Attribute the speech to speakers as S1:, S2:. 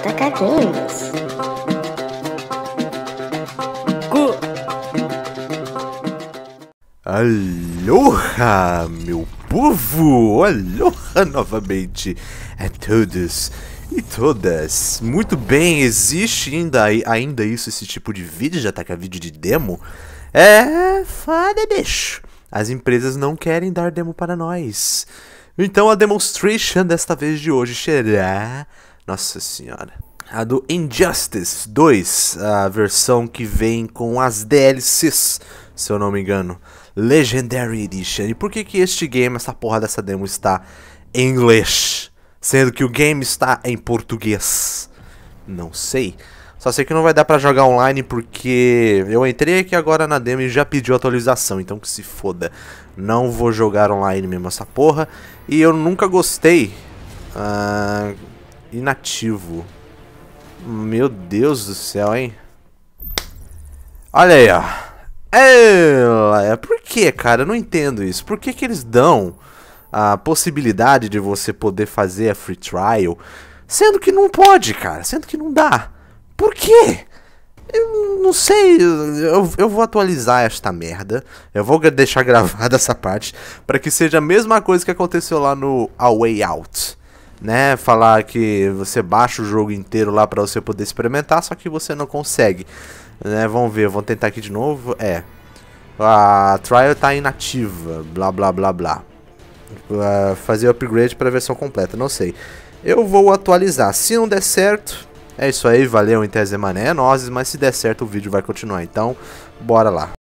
S1: JK Games. Cu. Aloha, meu povo! Aloha novamente a todos e todas. Muito bem, existe ainda, ainda isso, esse tipo de vídeo, de tá atacar vídeo de demo? É foda, bicho. As empresas não querem dar demo para nós. Então a demonstration desta vez de hoje será nossa senhora. A do Injustice 2, a versão que vem com as DLCs, se eu não me engano. Legendary Edition. E por que que este game, essa porra dessa demo está em inglês? Sendo que o game está em português. Não sei. Só sei que não vai dar pra jogar online porque eu entrei aqui agora na demo e já pediu atualização, então que se foda. Não vou jogar online mesmo essa porra. E eu nunca gostei uh, inativo. Meu Deus do céu, hein? Olha aí, ó. É, é, por que, cara? Eu não entendo isso. Por que, que eles dão a possibilidade de você poder fazer a free trial, sendo que não pode, cara, sendo que não dá. Por quê? Eu não sei, eu, eu vou atualizar esta merda, eu vou deixar gravada essa parte, para que seja a mesma coisa que aconteceu lá no A Way Out né, falar que você baixa o jogo inteiro lá para você poder experimentar, só que você não consegue. Né, vamos ver, vamos tentar aqui de novo. É. A trial tá inativa, blá blá blá blá. Uh, fazer upgrade para a versão completa, não sei. Eu vou atualizar. Se não der certo, é isso aí, valeu em tese é mané, é nozes, mas se der certo o vídeo vai continuar. Então, bora lá.